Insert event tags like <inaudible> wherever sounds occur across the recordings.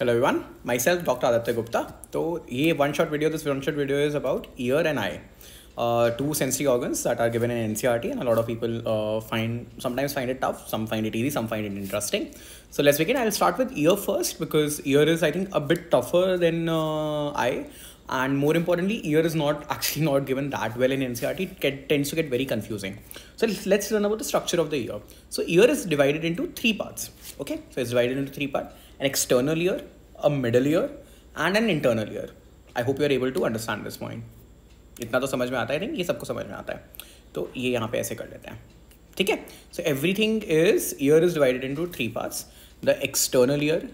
Hello everyone, myself Dr. Aditya Gupta. So, this one shot video, this one shot video is about ear and eye. Uh, two sensory organs that are given in NCRT and a lot of people uh, find sometimes find it tough, some find it easy, some find it interesting. So let's begin. I'll start with ear first because ear is I think a bit tougher than uh, eye and more importantly ear is not <laughs> actually not given that well in ncrt it tends to get very confusing so let's learn about the structure of the ear so ear is divided into three parts okay so it's divided into three parts an external ear, a middle ear, and an internal ear. I hope you are able to understand this point. इतना तो समझ में आता है नहीं ये सबको समझ में आता है तो ये यहाँ पे ऐसे कर लेते हैं ठीक है so everything is ear is divided to three parts the external ear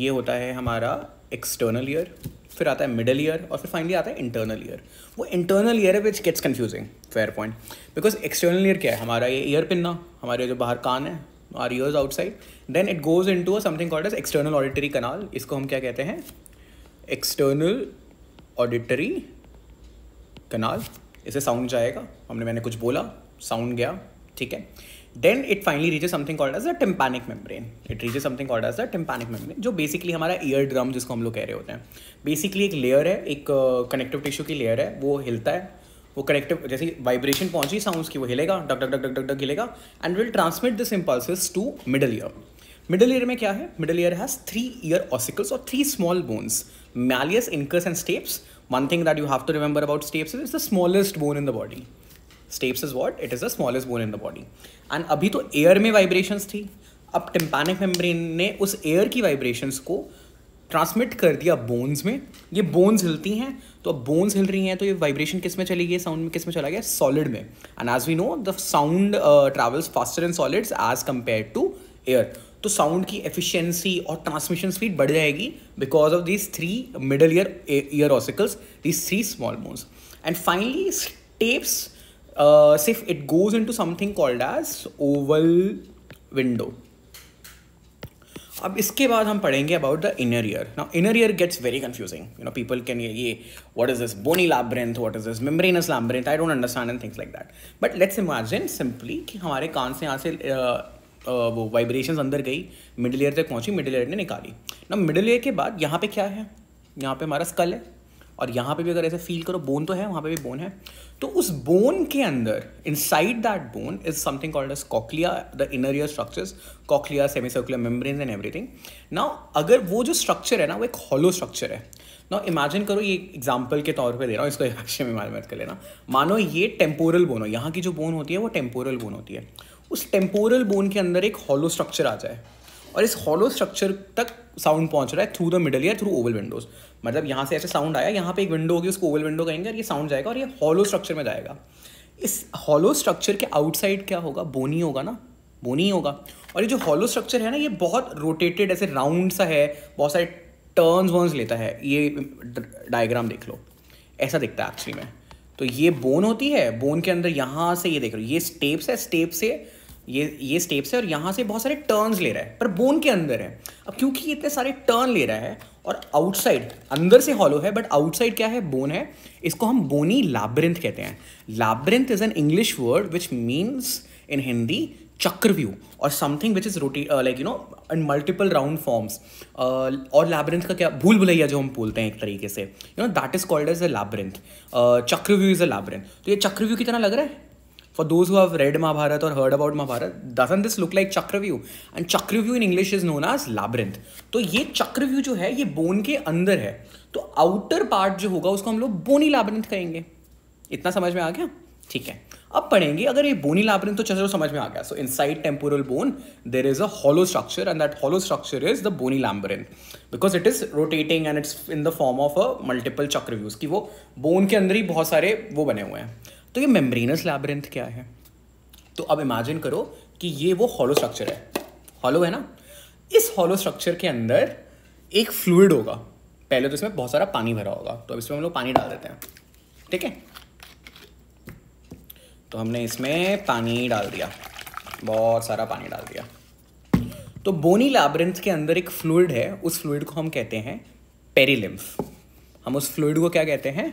ये होता है हमारा एक्सटर्नल ईयर फिर आता है मिडल ईयर और फिर फाइनली आता है इंटरनल ईयर वो इंटरनल ईयर है which gets confusing fair point because external ear क्या है हमारा ये ईयर पिन ना हमारे जो बाहर कान है our ears outside then it goes into something called as external auditory canal इसको हम क्या कहते हैं एक्सटर्नल ऑडिटरी कनाल इसे साउंड जाएगा हमने मैंने कुछ बोला साउंड गया ठीक है then it finally reaches something called as a tympanic membrane it reaches something called as a tympanic membrane जो बेसिकली हमारा ईयर ड्रम जिसको हम लोग कह रहे होते हैं बेसिकली एक लेयर है एक कनेक्टिव uh, टिश्यू की लेयर है वो हिलता है वो कनेक्टिव जैसे वाइब्रेशन पहुंची साउंड्स की वो हिलेगा डक डक डक डक डक डक हिलेगा and will transmit this impulse to middle ear middle ear में क्या है middle ear has three ear ossicles और three small bones malleus incus and stapes one thing that you have to remember about stapes is the smallest bone in the body stapes is what it is the smallest bone in the body and अभी तो air में vibrations थी अब tympanic membrane ने उस air की vibrations को transmit कर दिया बोन्स में ये बोन्स हिलती हैं तो अब बोन्स हिल रही हैं तो ये वाइब्रेशन किस में चली गई साउंड में किस में चला गया सॉलिड में and as we know the sound travels faster in solids as compare to air तो साउंड की एफिशिएंसी और ट्रांसमिशन स्पीड बढ़ जाएगी because of these three middle ear ear ossicles these three small bones and finally stapes सिर्फ it goes into something called as oval window अब इसके बाद हम पढ़ेंगे अबाउट द इनर ईयर ना inner ear gets very confusing you know people can ये what is this bony labyrinth what is this membranous labyrinth I don't understand and things like that but let's imagine simply कि हमारे कान से यहाँ से वो vibration अंदर गई middle ear तक पहुँची मिडिल ईयर ने निकाली ना मिडिल ईयर के बाद यहाँ पे क्या है यहाँ पे हमारा स्कल है और यहाँ पे भी अगर ऐसे फील करो बोन तो है वहाँ पे भी बोन है तो उस बोन के अंदर inside that bone is something called as cochlea the inner ear structures cochlea semi circular membrane and everything ना अगर वो जो स्ट्रक्चर है ना वो एक हॉलो स्ट्रक्चर है ना इमेजिन करो ये एग्जाम्पल के तौर पे दे रहा हूँ इसको एक्शन में मालूम कर लेना मानो ये टेम्पोरल बोन हो यहाँ की जो बोन होती है वो टेम्पोरल बोन होती है उस टेम्पोरल बोन के अंदर एक हॉलो स्ट्रक्चर आ जाए और इस हॉलो स्ट्रक्चर तक साउंड पहुंच रहा है थ्रू द मिडल या थ्रू ओवल विंडोज मतलब यहाँ से ऐसे साउंड आया यहाँ पे एक विंडो होगी उसको ओवल विंडो कहेंगे और ये साउंड जाएगा और ये हॉलो स्ट्रक्चर में जाएगा इस हॉलो स्ट्रक्चर के आउटसाइड क्या होगा बोनी होगा ना बोनी होगा और ये जो हॉलो स्ट्रक्चर है ना ये बहुत रोटेटेड ऐसे राउंड सा है बहुत सारे टर्न्स वर्न्स लेता है ये डायग्राम देख लो ऐसा दिखता है एक्चुअली में तो ये बोन होती है बोन के अंदर यहाँ से ये देख लो ये स्टेप्स है स्टेप से ये ये स्टेप्स है और यहाँ से बहुत सारे टर्न्स ले रहा है पर बोन के अंदर है अब क्योंकि इतने सारे टर्न ले रहा है और आउटसाइड अंदर से हॉलो है बट आउटसाइड क्या है बोन है इसको हम बोनी लाब्रिंथ कहते हैं labyrinth is an English word which means in Hindi chakravyuh और something which is roti like you know in multiple round forms और लैबरिंथ का क्या भूल भुलैया जो हम बोलते हैं एक तरीके से you know that is called as a labyrinth chakravyuh is a labyrinth तो ये चक्रव्यू की तरह लग रहा है for those who have read Mahabharata और heard about Mahabharata doesn't this look like chakravyuh and chakravyuh in English is known as labyrinth तो ये चक्रव्यू जो है ये बोन के अंदर है तो आउटर पार्ट जो होगा उसको हम लोग बोनी लाब्रिंथ कहेंगे इतना समझ में आ गया ठीक है अब पढ़ेंगे अगर ये बोनी लाब्रिंथ तो चलो समझ में आ गया so inside temporal bone there is a hollow structure and that hollow structure is the bony labyrinth because it is rotating and it's in the form of a multiple chakravyuhs की वो बोन के अंदर ही बहुत सारे वो बने हुए हैं तो ये मेम्ब्रेनस लैबरिंथ क्या है तो अब इमेजिन करो कि ये वो हॉलो स्ट्रक्चर है हॉलो है ना इस हॉलो स्ट्रक्चर के अंदर एक फ्लूड होगा पहले तो इसमें बहुत सारा पानी भरा होगा तो अब इसमें हम लोग पानी डाल देते हैं ठीक है तो हमने इसमें पानी डाल दिया बहुत सारा पानी डाल दिया तो बोनी लैबरेंथ के अंदर एक फ्लूड है उस फ्लूड को हम कहते हैं पेरीलिम्फ हम उस फ्लूड को क्या कहते हैं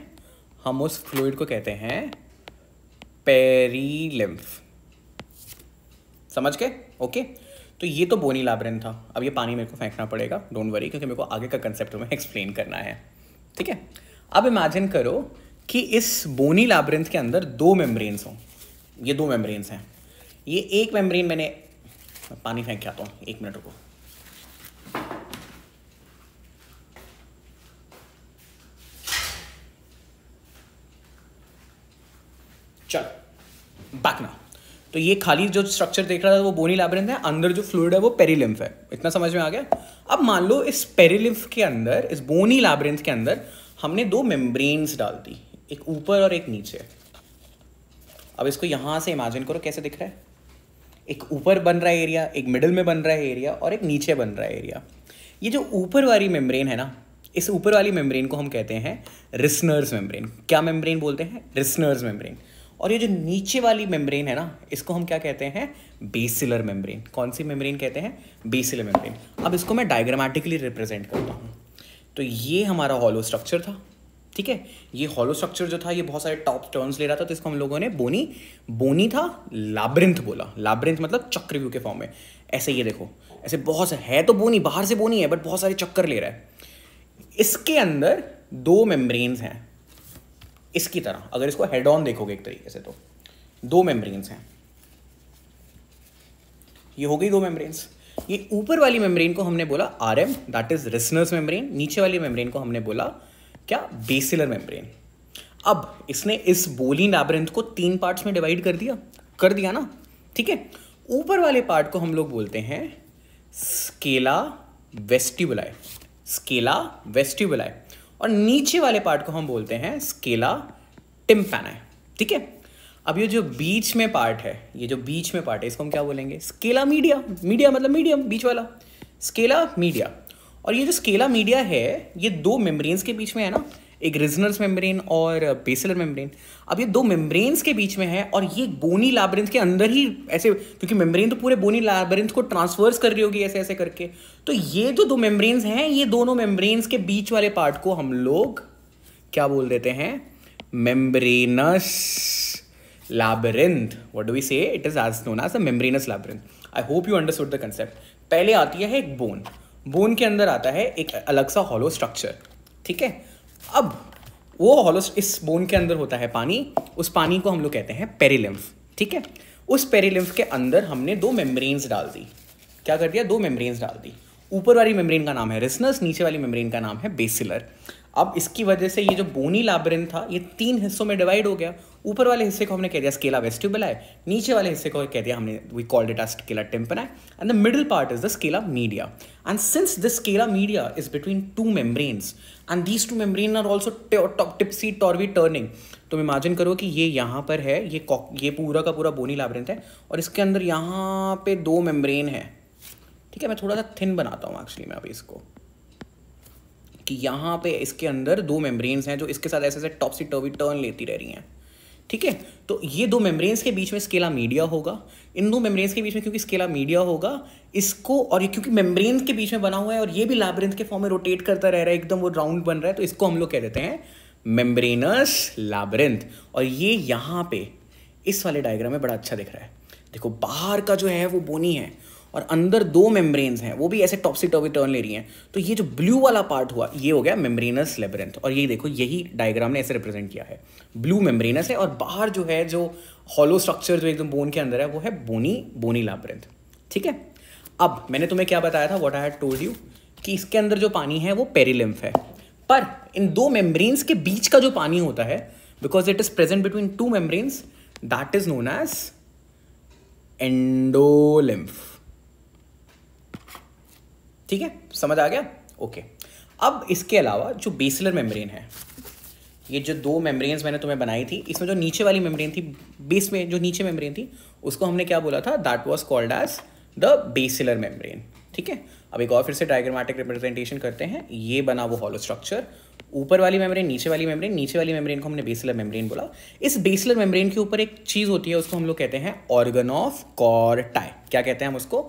हम उस फ्लूड को कहते हैं पेरीलिम्फ समझ के ओके तो ये तो बोनी लाब्रेन था अब ये पानी मेरे को फेंकना पड़ेगा डोंट वरी क्योंकि मेरे को आगे का कंसेप्ट में एक्सप्लेन करना है ठीक है अब इमेजिन करो कि इस बोनी लाबरेंथ के अंदर दो मेम्ब्रेन्स हों ये दो मेम्ब्रेन्स हैं ये एक मेम्ब्रेन मैंने पानी फेंक के आता हूँ एक मिनट रुको तो ये खाली जो स्ट्रक्चर देख रहा था वो बोनी लैबरेंथ है अंदर जो फ्लूड है वो पेरीलिम्फ है इतना समझ में आ गया अब मान लो इस पेरीलिम्फ के अंदर इस बोनी लैबरेंथ के अंदर हमने दो मेम्ब्रेन्स डाल दी एक ऊपर और एक नीचे अब इसको यहाँ से इमेजिन करो कैसे दिख रहा है एक ऊपर बन रहा है एरिया एक मिडिल में बन रहा है एरिया और एक नीचे बन रहा है एरिया ये जो ऊपर वाली मेम्ब्रेन है ना इस ऊपर वाली मेम्ब्रेन को हम कहते हैं रिसनर्स मेम्ब्रेन क्या मेम्ब्रेन बोलते हैं रिसनर्स मेम्ब्रेन और ये जो नीचे वाली मेम्ब्रेन है ना इसको हम क्या कहते हैं बेसिलर मेम्ब्रेन कौन सी मेम्ब्रेन कहते हैं बेसिलर मेम्ब्रेन अब इसको मैं डायग्रामेटिकली रिप्रेजेंट करता हूँ तो ये हमारा हॉलो स्ट्रक्चर था ठीक है ये हॉलो स्ट्रक्चर जो था ये बहुत सारे टॉप टर्न्स ले रहा था तो इसको हम लोगों ने बोनी बोनी था लाब्रिंथ बोला लाब्रिंथ मतलब चक्रव्यू के फॉर्म में ऐसे ये देखो ऐसे बहुत सारे है तो बोनी बाहर से बोनी है बट बहुत सारे चक्कर ले रहा है इसके अंदर दो मेम्ब्रेन्स हैं इसकी तरह अगर इसको हेड ऑन देखोगे एक तरीके से तो दो मेम्ब्रेन्स हैं ये हो गई दो मेम्ब्रेन्स ये ऊपर वाली मेम्ब्रेन को हमने बोला R M that is Reissner's membrane नीचे वाली मेम्ब्रेन को हमने बोला क्या बेसिलर मेम्ब्रेन अब इसने इस बोली लैब्रेंथ को तीन पार्ट्स में डिवाइड कर दिया कर दिया ना ठीक है ऊपर वाले पार्ट को हम लोग बोलते हैं स्केला वेस्टिबुलाई स्केला वेस्टिबुलाई और नीचे वाले पार्ट को हम बोलते हैं स्केला टिम्पैना ठीक है अब ये जो बीच में पार्ट है ये जो बीच में पार्ट है इसको हम क्या बोलेंगे स्केला मीडिया मीडिया मतलब मीडियम बीच वाला स्केला मीडिया और ये जो स्केला मीडिया है ये दो मेम्ब्रेन्स के बीच में है ना एक रिजनर्स मेम्ब्रेन और बेसलर मेम्ब्रेन अब ये दो मेम्ब्रेन्स के बीच में है और ये बोनी लाबरिंथ के अंदर ही ऐसे क्योंकि मेम्ब्रेन तो पूरे बोनी लाबरिंथ को ट्रांसवर्स कर रही होगी ऐसे ऐसे करके तो ये जो दो मेम्ब्रेन्स हैं ये दोनों मेम्ब्रेन्स के बीच वाले पार्ट को हम लोग क्या बोल देते हैं membranous labyrinth what do we say it is as known as a membranous labyrinth i hope you understood the पहले आती है एक बोन बोन के अंदर आता है एक अलग सा हॉलो स्ट्रक्चर ठीक है अब वो हॉलोस्ट इस बोन के अंदर होता है पानी उस पानी को हम लोग कहते हैं पेरीलिम्फ ठीक है उस पेरीलिम्फ के अंदर हमने दो मेम्ब्रेन्स डाल दी क्या कर दिया दो मेम्ब्रेन्स डाल दी ऊपर वाली मेम्ब्रेन का नाम है रिसनस नीचे वाली मेम्ब्रेन का नाम है बेसिलर अब इसकी वजह से ये जो बोनी लाब्रिन था ये तीन हिस्सों में डिवाइड हो गया ऊपर वाले हिस्से को हमने कह दिया स्केला वेस्टिबुलाई नीचे वाले हिस्से को कह दिया हमने we called it scala tympani and the middle part is the scala media and since the scala media is between two membranes and these two membrane are also topsy turvy turning तुम imagine करो कि ये यहाँ पर है ये ये पूरा का पूरा बोनी लाब्रिंथ है और इसके अंदर यहाँ पे दो मेम्ब्रेन है ठीक है मैं थोड़ा सा थिन बनाता हूँ एक्चुअली मैं अभी इसको कि यहाँ पे इसके अंदर दो मेम्ब्रेन्स हैं जो इसके साथ ऐसे ऐसे टॉपसी टर्वी टर्न लेती रह रही हैं ठीक है तो ये दो मेम्ब्रेन्स के बीच में स्केला मीडिया होगा इन दो मेम्ब्रेन्स के बीच में क्योंकि स्केला मीडिया होगा इसको और ये क्योंकि मेम्ब्रेन के बीच में बना हुआ है और ये भी लैबरिंथ के फॉर्म में रोटेट करता रह रहा है एकदम वो राउंड बन रहा है तो इसको हम लोग कह देते हैं मेम्ब्रेनस लैबरिंथ और ये यहाँ पे इस वाले डायग्राम में बड़ा अच्छा दिख रहा है देखो बाहर का जो है वो बोनी है और अंदर दो मेम्ब्रेन्स हैं वो भी ऐसे टॉपसी टॉपी टर्न ले रही हैं तो ये जो ब्लू वाला पार्ट हुआ ये हो गया मेम्ब्रेनस लेबरेंथ और ये देखो यही डायग्राम ने ऐसे रिप्रेजेंट किया है ब्लू मेम्ब्रेनस है और बाहर जो है जो हॉलो स्ट्रक्चर जो एकदम बोन के अंदर है वो है बोनी बोनी लाबरेंथ ठीक है अब मैंने तुम्हें क्या बताया था what I had told you कि इसके अंदर जो पानी है वो पेरीलिम्फ है पर इन दो मेम्ब्रेन्स के बीच का जो पानी होता है because it is present between two membranes that is known as endolymph ठीक है समझ आ गया ओके अब इसके अलावा जो बेसलर मेम्ब्रेन है ये जो दो मेम्ब्रेन्स मैंने तुम्हें बनाई थी इसमें जो नीचे वाली मेम्ब्रेन थी बेस में जो नीचे मेम्ब्रेन थी उसको हमने क्या बोला था that was called as the basilar membrane ठीक है अब एक और फिर से डायग्रामेटिक रिप्रेजेंटेशन करते हैं ये बना वो हॉलो स्ट्रक्चर ऊपर वाली मेम्ब्रेन नीचे वाली मेम्ब्रेन नीचे वाली मेम्ब्रेन को हमने बेसिलर मेम्ब्रेन बोला इस बेसिलर मेम्ब्रेन के ऊपर एक चीज़ होती है उसको हम लोग कहते हैं ऑर्गन ऑफ कॉर्टाई क्या कहते हैं हम उसको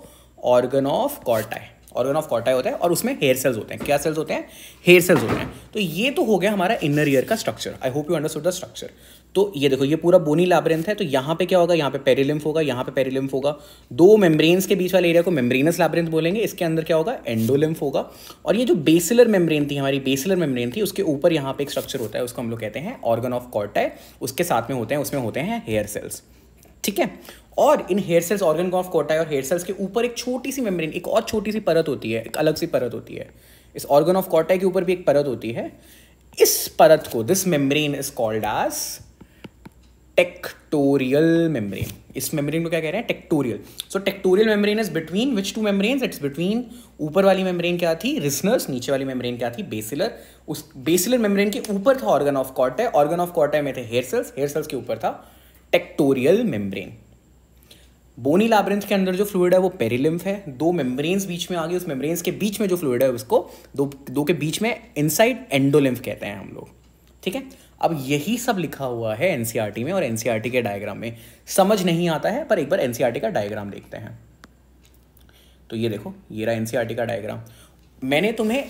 organ of Corti organ of Corti होता है और उसमें हेयर सेल्स होते हैं क्या सेल्स होते हैं हेयर सेल्स होते हैं तो ये तो हो गया हमारा इनर ईयर का structure I hope you understood the structure तो ये देखो ये पूरा बोनी लैब्रेंथ है तो यहाँ पे क्या होगा यहाँ पे पेरीलिम्फ होगा यहाँ पे पेरीलिम्फ होगा दो मेम्ब्रेन्स के बीच वाले एरिया को मेम्ब्रेनस लैब्रेंथ बोलेंगे इसके अंदर क्या होगा एंडोलिम्फ होगा और ये जो बेसिलर मेम्ब्रेन थी हमारी बेसिलर मेम्ब्रेन थी उसके ऊपर यहाँ पे एक स्ट्रक्चर होता है उसको हम लोग कहते हैं ऑर्गन ऑफ कॉटाई उसके साथ में होते हैं उसमें होते हैं हेयर सेल्स ठीक है और इन hair cells organ of Corti और हेयर सेल्स के ऊपर एक छोटी सी मेम्ब्रेन एक और छोटी सी परत होती है एक अलग सी परत होती है इस ऑर्गन ऑफ कोटाई के ऊपर भी एक परत होती है इस परत को this membrane is called as tectorial membrane इस मेम्ब्रेन को क्या कह रहे हैं tectorial so tectorial membrane is between which two membrane it's between ऊपर वाली मेम्ब्रेन क्या थी रिसनर्स नीचे वाली मेम्ब्रेन क्या थी बेसिलर उस बेसिलर मेम्ब्रेन के ऊपर था organ of Corti organ of Corti में थे हेयर सेल्स हेयर सेल्स के ऊपर था टेक्टोरियल मेम्ब्रेन बोनी लैब्रेंथ के अंदर जो फ्लूड है वो पेरिलिम्फ है दो मेम्ब्रेन्स बीच में आ गई उस मेम्ब्रेन्स के बीच में जो फ्लूड है उसको दो दो के बीच में इनसाइड एंडोलिम्फ कहते हैं हम लोग ठीक है अब यही सब लिखा हुआ है एनसीईआरटी e में और एनसीईआरटी e के डायग्राम में समझ नहीं आता है पर एक बार एनसीईआरटी e का डायग्राम देखते हैं तो ये देखो ये रहा एनसीईआरटी का डायग्राम मैंने तुम्हें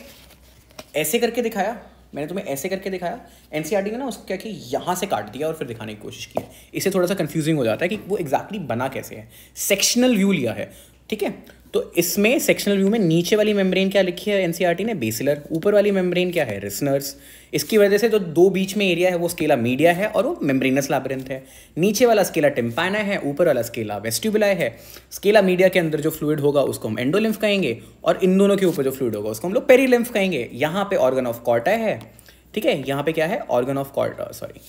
ऐसे करके दिखाया मैंने तुम्हें ऐसे करके दिखाया एन ने e ना उसको क्या कि यहाँ से काट दिया और फिर दिखाने की कोशिश की इससे थोड़ा सा कन्फ्यूजिंग हो जाता है कि वो एग्जैक्टली exactly बना कैसे है सेक्शनल व्यू लिया है ठीक है तो इसमें सेक्शनल व्यू में नीचे वाली मेम्ब्रेन क्या लिखी है एन e ने बेसिलर ऊपर वाली मेम्ब्रेन क्या है रिसनर्स इसकी वजह से जो तो दो बीच में एरिया है वो स्केला मीडिया है और वो मेम्ब्रेनस लाब्रिंथ है नीचे वाला स्केला टिम्पाना है ऊपर वाला स्केला वेस्टिबुलाई है स्केला मीडिया के अंदर जो फ्लूड होगा उसको हम एंडोलिम्फ कहेंगे और इन दोनों के ऊपर जो फ्लूड होगा उसको हम लोग पेरीलिम्फ कहेंगे यहाँ पे ऑर्गन ऑफ कॉटा है ठीक है यहाँ पे क्या है ऑर्गन ऑफ कॉर्टा सॉरी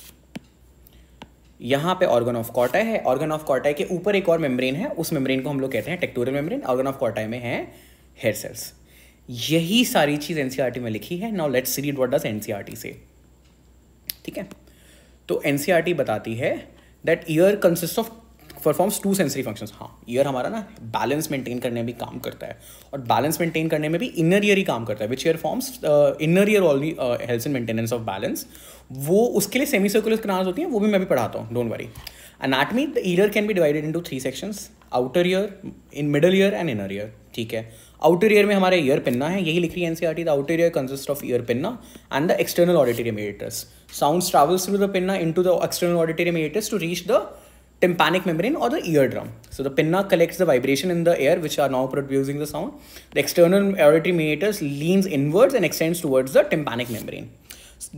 यहाँ पे ऑर्गन ऑफ कॉर्टा है ऑर्गन ऑफ कॉटाई के ऊपर एक और मेम्ब्रेन है उस मेम्ब्रेन को हम लोग कहते हैं tectorial membrane organ of Corti में है हेयर सेल्स यही सारी चीज़ एन e में लिखी है now let's read what does N say ठीक है तो एन e बताती है that ear consist of performs two sensory functions हाँ ईयर हमारा ना बैलेंस मेंटेन करने में भी काम करता है और बैलेंस मेंटेन करने में भी इनर ईयर ही काम करता है which ear forms inner ear also हेल्थ एंड मेंटेनेंस ऑफ बैलेंस वो उसके लिए सेमी सर्कुलर क्रांस होती हैं वो भी मैं भी पढ़ाता हूँ don't worry anatomy the ear can be divided into three sections outer ear in middle ear and inner ear ठीक है आउटर ईयर में हमारे ईयर पिन्ना है यही लिख रही है T the outer ear consist of ear pinna and the external auditorium editors sound travels through the pinna into the external auditorium editors to reach the tympanic membrane और the ear drum so the pinna collects the vibration in the air which are now producing the sound the external auditory meatus leans inwards and extends towards the tympanic membrane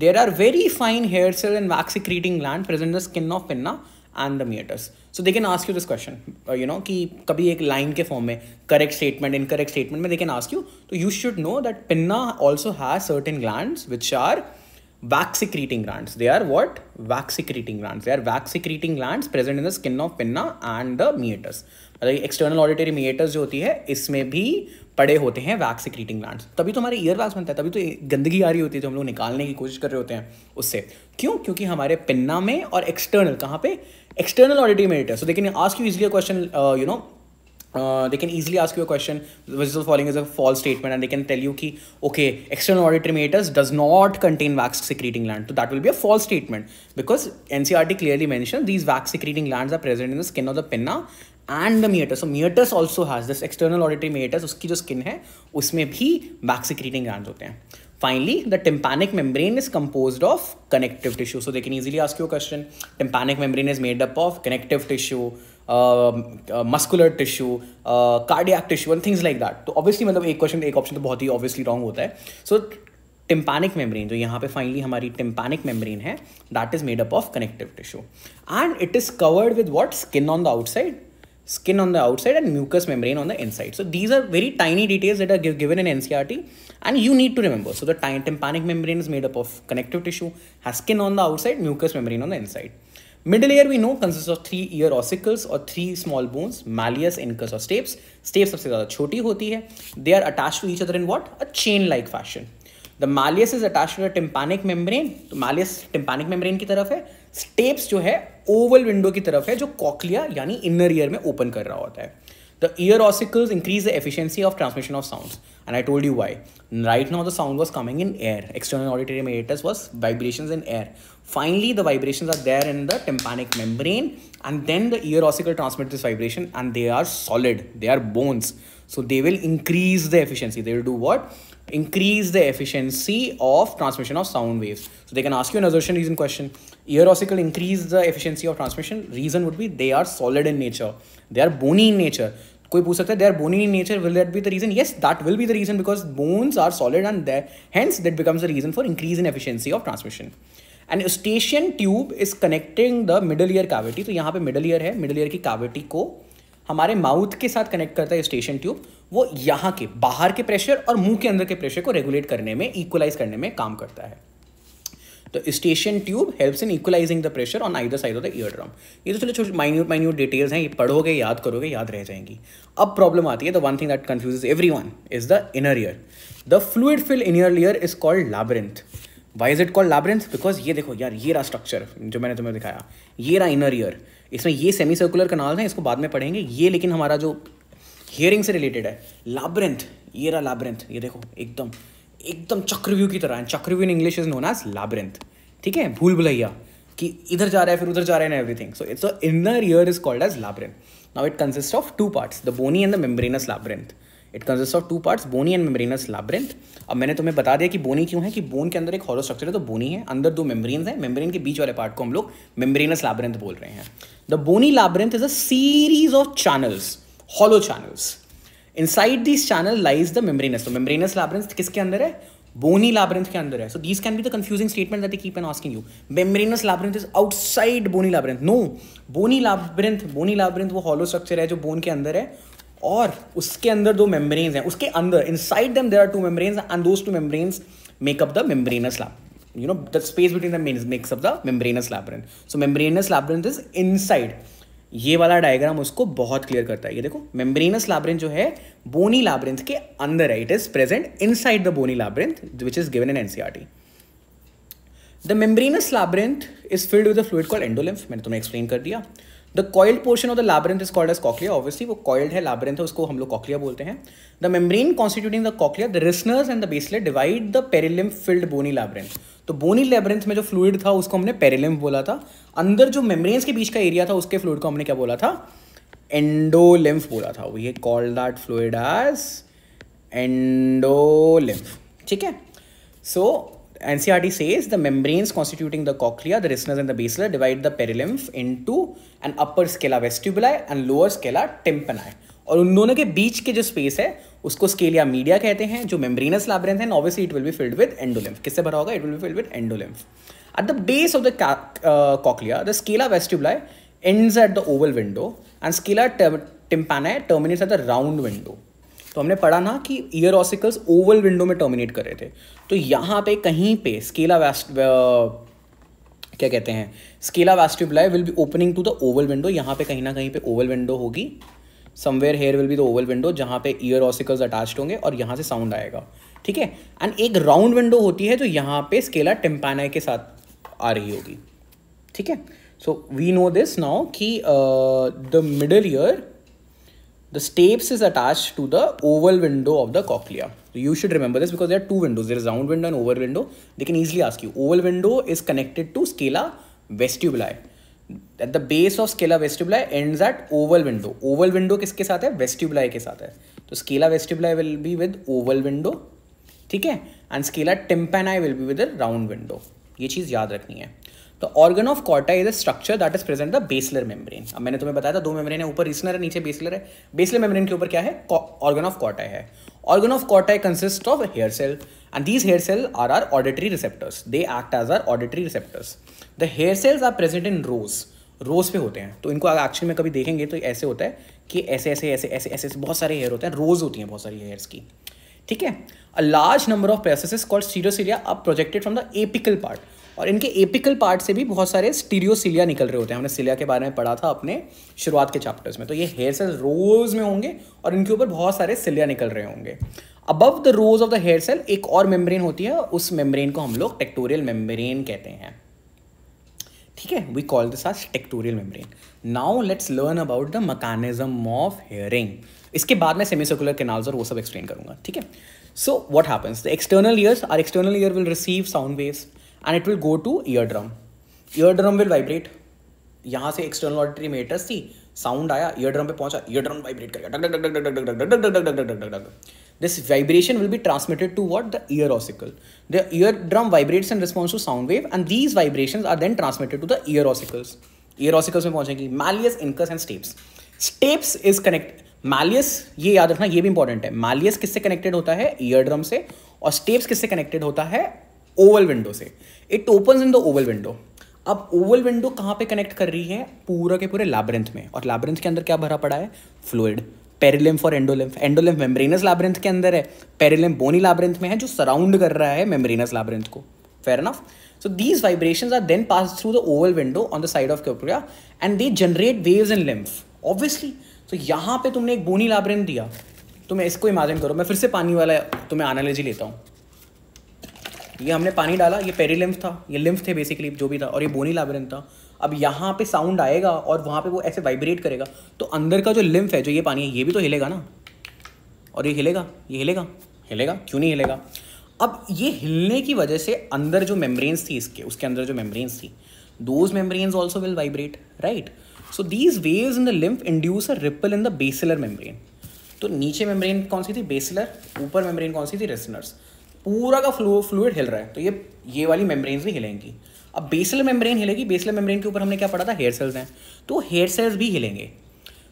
there are very fine hair cell and wax secreting gland present the skin of pinna and the meatus so they can ask you this question you know कि कभी एक line के form में correct statement incorrect statement में they can ask you तो you should know that pinna also has certain gland which are wax secreting glands they are what wax secreting gland they are wax secreting gland present in the skin of pinna and the meatus मतलब external auditory meatus जो होती है इसमें भी पड़े होते हैं wax secreting plants तभी तो हमारे ईयर वैक्स बनता है तभी तो गंदगी आ रही होती है जो हम लोग निकालने की कोशिश कर रहे होते हैं उससे क्यों क्योंकि हमारे पिन्ना में और एक्सटर्नल कहाँ पे एक्सटर्नल ऑडिटरी मिएटर सो देखिए आज की easily question you know they can easily ask you question which is following is a false statement and they can tell you की okay external auditory meatus does not contain wax secreting gland तो that will be a false statement because NCERT clearly mention these wax secreting gland are present in the skin of the pinna and the meatus so meatus also has this external auditory meatus उसकी जो skin है उसमें भी back secreting gland होते हैं finally the tympanic membrane is compose of connective tissue so they can easily ask your question tympanic membrane is made up of connective tissue muscular tissue cardiac tissue and things like that तो obviously मतलब एक question एक option तो बहुत ही obviously wrong होता है सो tympanic membrane जो यहाँ पे फाइनली हमारी टिम्पैनिक मेम्ब्रेन है that is made up of connective tissue and it is covered with what skin on the outside skin on the outside and mucous membrane on the inside. So these are very tiny details that are give, given in NCRT and you need to remember. So the tympanic membrane is made up of connective tissue, has skin on the outside, mucous membrane on the inside. Middle ear we know consists of three ear ossicles or three small bones, malleus, incus or stapes. Stapes सबसे the They are attached to each other in what? A chain-like fashion. The malleus is attach to the tympanic membrane तो malleus टिम्पानिक membrane की तरफ है steps जो है oval window की तरफ है जो कॉकलिया यानी इनर ईयर में ओपन कर रहा होता है the ear ossicles increase the efficiency of transmission of sounds and I told you why right now the sound was coming in air external auditory meatus was vibrations in air finally the vibrations are there in the tympanic membrane and then the ear ossicle transmit this vibration and they are solid they are bones so they will increase the efficiency they will do what increase the efficiency of transmission of sound waves. So they can ask you an assertion reason question. Ear ossicle increase the efficiency of transmission. Reason would be they are solid in nature. They are bony in nature. कोई पूछ सकता है they are bony in nature will that be the reason yes that will be the reason because bones are solid and hence that becomes the reason for increase in efficiency of transmission and eustachian tube is connecting the middle ear cavity तो यहाँ पे middle ear है middle ear की cavity को हमारे mouth के साथ connect करता है स्टेशन ट्यूब वो यहाँ के बाहर के प्रेशर और मुंह के अंदर के प्रेशर को रेगुलेट करने में इक्वलाइज करने में काम करता है तो eustachian tube helps in equalising the pressure on either side of the ear drum ये तो चलो छोटे माइन्यूट माइन्यूट डिटेल्स हैं ये पढ़ोगे याद करोगे याद रह जाएंगी अब प्रॉब्लम आती है the one thing that confuse everyone is the inner ear the fluid fill inner ear is called labyrinth why is it called labyrinth because ये देखो यार ये रहा स्ट्रक्चर जो मैंने तुम्हें दिखाया ये रहा इनर ईयर इसमें ये सेमी सर्कुलर कनाल है इसको बाद में पढ़ेंगे ये लेकिन हमारा जो हियरिंग से रिलेटेड है लाब्रेंथ ये रहा लाब्रेंथ ये देखो एकदम एकदम चक्रव्यू की तरह है chakravyuh in English is known as labyrinth ठीक है भूल भुलैया कि इधर जा रहा है फिर उधर जा रहा है everything so it's inner ear is called as labyrinth now it consist of two parts the bony and the membranous labyrinth it consist of two parts bony and membranous labyrinth अब मैंने तुम्हें बता दिया कि बोनी क्यों है कि बोन के अंदर एक हॉलो स्ट्रक्चर है तो बोनी है अंदर दो मेम्ब्रेन है मेम्ब्रेन के बीच वाले पार्ट को हम लोग मेम्ब्रेनस लाब्रिंथ बोल रहे हैं the bony labyrinth is a series of channels hollow channels inside this channel lies the membranous तो मेम्ब्रेनस लाब्रिंथ किसके अंदर है बोनी labyrinth के अंदर है so this can be the confusing statement that keep on asking you membranous labyrinth is outside bony labyrinth no bony labyrinth bony labyrinth वो hollow structure है जो बोन के अंदर है और उसके अंदर दो मेम्ब्रेन्स हैं उसके अंदर inside them there are two membranes and those two membranes make up the membranous lab you know the space between the मेन्स makes up the membranous labyrinth so membranous labyrinth is inside ये वाला diagram उसको बहुत clear करता है ये देखो membranes लैबरेंथ जो है बोनी लैब्रेंथ के अंदर है it is present inside the bony labyrinth which is given in NCERT the membranous labyrinth is filled with a fluid call endolymph मैंने तुम्हें एक्सप्लेन कर दिया the coiled portion of the labyrinth is called as cochlea obviously वो coiled है labyrinth है उसको हम लोग कॉकलिया बोलते हैं the membrane constituting the cochlea the Reissner's and the basilar divide the perilymph filled bony labyrinth तो बोनी लेब्रेंथ में जो फ्लूड था उसको हमने पेरिलिम बोला था अंदर जो मेम्ब्रेन्स के बीच का एरिया था उसके फ्लूड को हमने क्या बोला था एंडोलिम्फ बोला था we call that fluid as endolymph ठीक है सो so, NCRT e says the membranes constituting the cochlea, the resonance and the basilar divide the perilymph into an upper scala vestibuli and lower scala tympani. और उन दोनों के बीच के जो space है उसको स्केलिया मीडिया कहते हैं जो मेम्ब्रेनस लैब्रेंथ है obviously it will be filled with endolymph किससे भरा होगा it will be filled with endolymph at the base of the cochlea the scala vestibuli ends at the oval window and scala tympani terminates at the round window तो हमने पढ़ा ना कि ear ossicles oval window में terminate कर रहे थे तो यहाँ पे कहीं पे स्केला वैस्ट क्या कहते हैं scala vestibuli will be opening to the oval window यहाँ पे कहीं ना कहीं पे ओवल विंडो होगी somewhere here will be the oval window जहाँ पे ईयर ऑसिकल्स अटैच्ड होंगे और यहाँ से साउंड आएगा ठीक है एंड एक राउंड विंडो होती है जो यहाँ पे स्केला टिम्पाना के साथ आ रही होगी ठीक है so we know this now कि the middle ear the stapes is attached to the oval window of the cochlea. So you should remember this because there are two windows. There is round window and oval window. They can easily ask you. Oval window is connected to scala vestibuli. At the base of scala vestibuli ends at oval window. Oval window kiske sath hai vestibuli ke sath hai so scala vestibuli will be with oval window theek hai and scala tympani will be with the round window ye cheez yaad rakhni hai तो organ of Corti is a structure that is present the basilar membrane अब मैंने तुम्हें बताया था दो membrane है ऊपर रीसनर है नीचे बेसलर है बेसलर मेम्ब्रेन के ऊपर क्या है ऑर्गन ऑफ कॉर्टा है organ of Corti consist of hair cell and these hair cell are are auditory receptors they act as are auditory receptors the hair cells are present in rows rows पे होते हैं तो इनको अगर action में कभी देखेंगे तो ऐसे होता है कि ऐसे ऐसे ऐसे ऐसे ऐसे बहुत सारे हेयर होते हैं रोज होती हैं बहुत सारी हेयर्स की ठीक है a large number of processes called stereocilia are projected from the apical part और इनके एपिकल पार्ट से भी बहुत सारे स्टीरियोसिलिया निकल रहे होते हैं हमने सिलिया के बारे में पढ़ा था अपने शुरुआत के चैप्टर्स में तो ये हेयर सेल्स रोज में होंगे और इनके ऊपर बहुत सारे सिलिया निकल रहे होंगे above the rows of the hair cell एक और मेम्ब्रेन होती है उस मेम्ब्रेन को हम लोग टेक्टोरियल मेम्ब्रेन कहते हैं ठीक है we call this as tectorial membrane now let's learn about the mechanism of hearing इसके बाद मैं सेमीसर्कुलर कैनाल्स और वो सब एक्सप्लेन करूंगा ठीक है so what happens the external ears are external ear will receive sound waves it will go to ear drum ear drum will vibrate यहाँ से एक्सटर्नल ऑडिटरी मेटर्स थी साउंड आया ड्रम पे पहुंचा ईयर ड्रम वाइब्रेट करेगा this vibration will be transmitted to what the ear ossicle the ear drum vibrates in response to sound wave and these vibration are then transmitted to the ear ossicles ear ossicles में पहुंचेगी malleus incus and stapes stapes is connect malleus ये याद रखना ये भी important है malleus किससे connected होता है ईयर ड्रम से और स्टेप्स किससे कनेक्टेड होता है ओवल विंडो से it open in the oval window अब ओवल विंडो कहाँ पे कनेक्ट कर रही है पूरा के पूरे लैबरेंथ में और लैबरेंथ के अंदर क्या भरा पड़ा है फ्लूड पेरिलिम और एंडोलिम्फ एंडोलिम्फ मेम्ब्रेनस लैबरेंथ के अंदर है पेरिलिम बोनी लैबरेंथ में है जो सराउंड कर रहा है मेम्ब्रेनस लैबरेंथ को fair enough so these vibration are then pass through the oval window on the side of cupria and they generate waves in lymph obviously so यहाँ पे तुमने एक बोनी लैबरेंथ दिया तो मैं इसको इमेजिन करो मैं फिर से पानी वाला तुम्हें एनालॉजी लेता हूँ ये हमने पानी डाला ये पेरीलिम्फ था ये लिम्फ थे बेसिकली जो भी था और ये बोनी लाबरिन था अब यहाँ पे साउंड आएगा और वहाँ पे वो ऐसे वाइब्रेट करेगा तो अंदर का जो लिम्फ है जो ये पानी है ये भी तो हिलेगा ना और ये हिलेगा ये हिलेगा हिलेगा क्यों नहीं हिलेगा अब ये हिलने की वजह से अंदर जो मेम्ब्रेन्स थी इसके उसके अंदर जो मेम्ब्रेन्स थी those membranes also will vibrate right so these waves in the lymph induce a ripple in the basilar membrane तो नीचे मेम्ब्रेन कौन सी थी बेसिलर ऊपर मेम्ब्रेन कौन सी थी रेसनर्स पूरा का फ्लू फ्लूड हिल रहा है तो ये ये वाली मेम्ब्रेन भी हिलेंगी अब बेसल मेम्ब्रेन हिलेगी बेसल मेम्ब्रेन के ऊपर हमने क्या पढ़ा था हेयर सेल्स हैं तो हेयर सेल्स भी हिलेंगे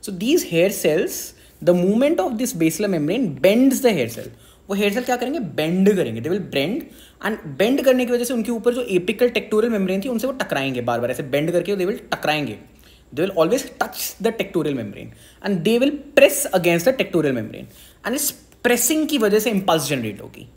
so these hair cells the movement of this basal membrane bends the hair cell वो हेयर सेल क्या करेंगे बेंड करेंगे they will bend and bend करने की वजह से उनके ऊपर जो एपिकल टेक्टोरियल मेम्ब्रेन थी उनसे वो टकराएंगे बार बार ऐसे बेंड करके दे विल टकराएंगे they will always touch the tectorial membrane and they will press against the tectorial membrane एंड इस प्रेसिंग की वजह से इम्पल्स जनरेट होगी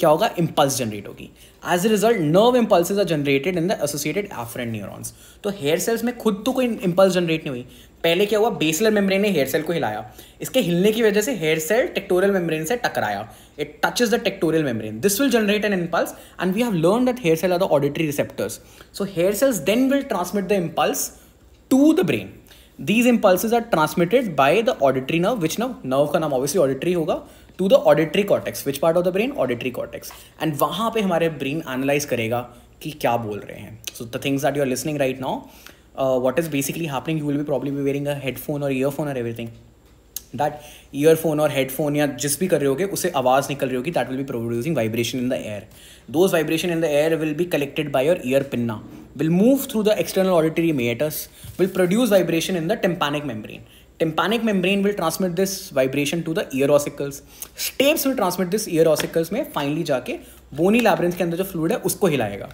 क्या होगा इम्पल्स जनरेट होगी as a result nerve impulse are generated in the associated afferent neurons तो हेयर सेल्स में खुद तो कोई इम्पल्स जनरेट नहीं हुई पहले क्या हुआ बेसलर मेम्ब्रेन ने हेयर सेल को हिलाया इसके हिलने की वजह से हेयर सेल टेक्टोरियल मेम्ब्रेन से टकराया it touch is the tectorial membrane this will generate an impulse and we have learn that hair cell are the auditory receptors so hair cells then will transmit the impulse to the brain these impulse are transmitted by the auditory nerve which nerve nerve का नाम obviously auditory होगा to the auditory cortex which part of the brain auditory cortex and वहाँ पे हमारे brain analyse करेगा कि क्या बोल रहे हैं so the things are you are listening right now what is basically happening you will be probably be wearing a headphone और ईयरफोन और एवरीथिंग दैट ईयरफोन और हेडफोन या जिस भी कर रहे होगे उसे आवाज़ निकल रही होगी that will be producing vibration in the air those vibration in the air will be collected by your ear pinna will move through the external auditory meatus will produce vibration in the tympanic membrane tympanic membrane will transmit this vibration to the ear ossicles stapes will transmit this ear ossicles में finally जाके bony लैब्रेंथ के अंदर जो fluid है उसको हिलाएगा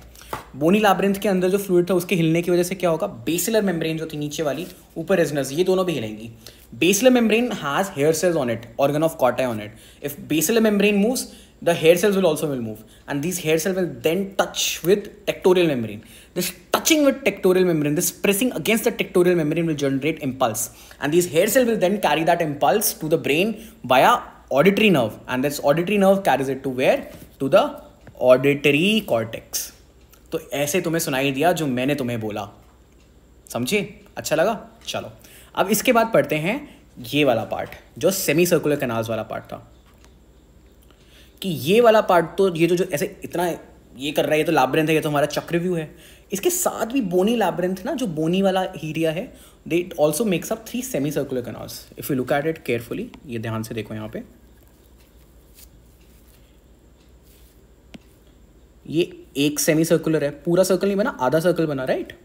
बोनी लैब्रेंथ के अंदर जो फ्लूड था उसके हिलने की वजह से क्या होगा बेसिलर मेम्ब्रेन जो थी नीचे वाली ऊपर रेजनस ये दोनों भी हिलेंगी basilar membrane has hair cells on it organ of Corti on it if basilar membrane moves the hair cells will also will move and this hair cell will then touch with tectorial membrane this touching with tectorial membrane, this pressing against the tectorial membrane will generate impulse. And these hair cells will then carry that impulse to the brain via auditory nerve. And this auditory nerve carries it to where? To the auditory cortex. तो ऐसे तुम्हें सुनाई दिया जो मैंने तुम्हें बोला समझे अच्छा लगा चलो अब इसके बाद पढ़ते हैं ये वाला पार्ट जो सेमी सर्कुलर कैनाल्स वाला पार्ट था कि ये वाला पार्ट तो ये जो जो ऐसे इतना ये कर रहा है ये तो लाब्रेंथ है ये तो हमारा चक्रव्यू है इसके साथ भी बोनी लैब्रेंथ ना जो बोनी वाला एरिया है they it also makes up three semi circular canals if you look at it carefully ये ध्यान से देखो यहाँ पे ये एक सेमी सर्कुलर है पूरा सर्कल नहीं बना आधा सर्कल बना right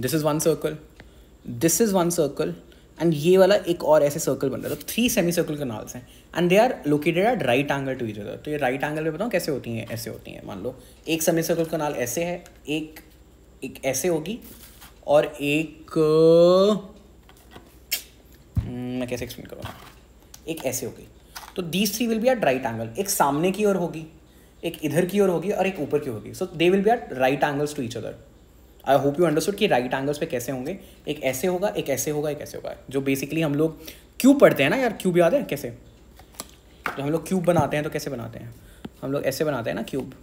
this is one circle this is one circle and ये वाला एक और ऐसे सर्कल बन रहा है तो थ्री सेमी सर्कल कनाल्स हैं and they are located at right angle to each other तो ये राइट एंगल में बताऊँ कैसे होती हैं ऐसे होती हैं मान लो एक सेमी सर्कल कनाल ऐसे है एक एक ऐसे होगी और एक हम्म, मैं कैसे एक्सप्लेन करूँ एक ऐसे होगी तो these three will be at right angle एक सामने की ओर होगी एक इधर की ओर होगी और एक ऊपर की होगी so they will be at right angles to each other I hope you understood कि राइट एंगल्स पे कैसे होंगे एक ऐसे होगा एक ऐसे होगा एक ऐसे होगा जो बेसिकली हम लोग क्यूब पढ़ते हैं ना यार क्यूब याद है कैसे जो हम लोग क्यूब बनाते हैं तो कैसे बनाते हैं हम लोग ऐसे बनाते हैं ना क्यूब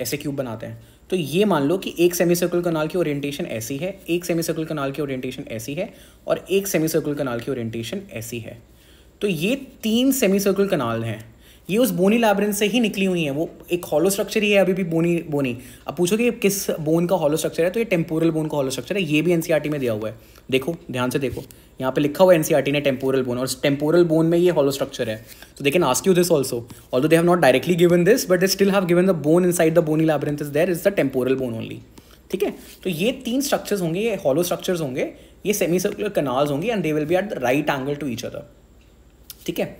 ऐसे क्यूब बनाते हैं तो ये मान लो कि एक सेमी सर्कल कनाल की ओरिएंटेशन ऐसी है एक सेमी सर्कल कनाल की ओरिएंटेशन ऐसी है और एक सेमी सर्कल कनाल की ओरिएंटेशन ऐसी है तो ये तीन सेमी सर्कल कनाल हैं ये उस बोनी लैबरेंथ से ही निकली हुई है वो एक हॉलो स्ट्रक्चर ही है अभी भी बोनी बोनी अब पूछो कि किस बोन का हॉलो स्ट्रक्चर है तो ये टेम्पोरल बोन का हॉलो स्ट्रक्चर है ये भी एनसीईआरटी e में दिया हुआ है देखो ध्यान से देखो यहाँ पे लिखा हुआ है एनसीईआरटी e ने टेम्पोरल बोन और टेम्पोरल बोन में ये हॉलो स्ट्रक्चर है तो they can ask you this also although they have not directly given this but they still have given the bone inside the bony labyrinth is there is the temporal bone only ठीक है तो ये तीन structures होंगे ये hollow structures होंगे ये semi circular canals होंगे and they will be at the right angle to each other ठीक है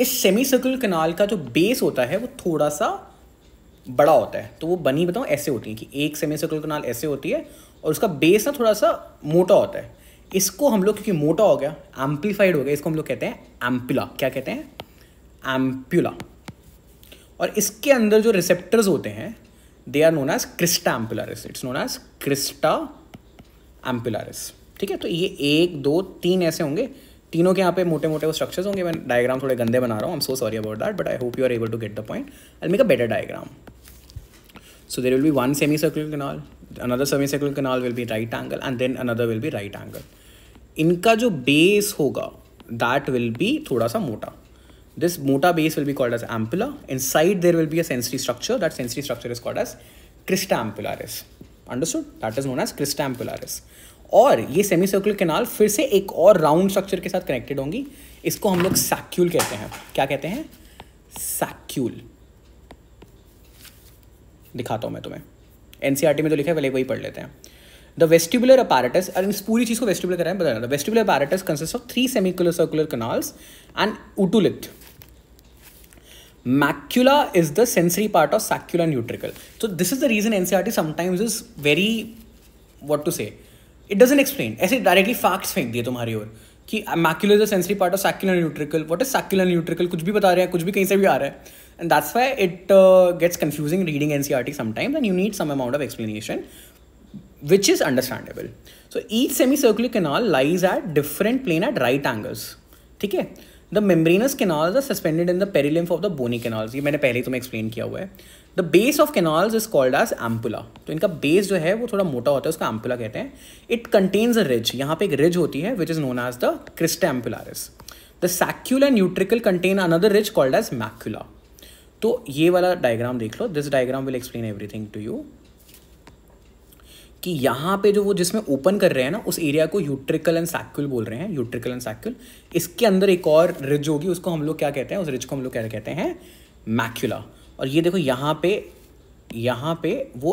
इस सेमी सर्कुलर कनाल का जो बेस होता है वो थोड़ा सा बड़ा होता है तो वो बनी बताऊँ ऐसे होती है कि एक सेमी सर्कुलर कनाल ऐसे होती है और उसका बेस ना थोड़ा सा मोटा होता है इसको हम लोग क्योंकि मोटा हो गया एम्पलीफाइड हो गया इसको हम लोग कहते हैं एम्पुला क्या कहते हैं एम्प्यूला और इसके अंदर जो रिसेप्टर्स होते हैं they are known as crista ampullaris it's known as crista ampullaris ठीक है तो ये एक दो तीन ऐसे होंगे तीनों के यहाँ पे मोटे मोटे वो स्ट्रक्चर्स होंगे मैं डायग्राम थोड़े गंदे बना रहा हूँ I am so sorry about that but I hope you are able to get the point I make a better diagram so there will be one semi one canal another semi semicircular canal will be right angle and then another will be right angle इनका जो base होगा that will B थोड़ा सा मोटा this मोटा base will be called as ampulla inside there will be a sensory structure that sensory structure is called as crista ampullaris understood that is known as crista ampullaris और ये semi circular canal फिर से एक और round structure के साथ connected होंगी इसको हम लोग सैक्यूल कहते हैं क्या कहते हैं सैक्यूल दिखाता हूं मैं तुम्हें एनसीईआरटी e में तो लिखा है पहले वही पढ़ लेते हैं द वेस्टिबुलर अपैरेटस और इस पूरी चीज़ को वेस्टिबुलर कर कराएं बताना the vestibular apparatus consist of three semicircular circular canals and otolith macula is the sensory part of saccula and utricle so this is the reason ncrt e sometimes is very what to say it doesn't explain ऐसे directly facts फेंक दिए तुम्हारी ओर कि macular is sensory part of saccular utricle what is saccular utricle कुछ भी बता रहे हैं कुछ भी कहीं से भी आ रहा है and that's why it gets confusing reading N C R T sometimes and you need some amount of explanation is understandable so each semicircular canal lies at different plane at right angles ठीक है the membranous canals are suspended in the perilymph of the bony canals. ये मैंने पहले ही तुम्हें explain किया हुआ है the base of canals is called as ampulla तो इनका बेस जो है वो थोड़ा मोटा होता है उसका एम्पुला कहते हैं इट कंटेन्स अ रिज यहाँ पे एक रिज होती है which is known as the crista ampullaris the saccule and utricle contain another ridge called as macula तो ये वाला डायग्राम देख लो this diagram will explain everything to you कि यहाँ पे जो वो जिसमें ओपन कर रहे हैं ना उस एरिया को यूट्रिकल एंड सैक्यूल बोल रहे हैं यूट्रिकल एंड सैक्यूल इसके अंदर एक और रिज होगी उसको हम लोग क्या कहते हैं उस रिज को हम लोग क्या कहते हैं मैक्यूला और ये देखो यहाँ पे यहाँ पे वो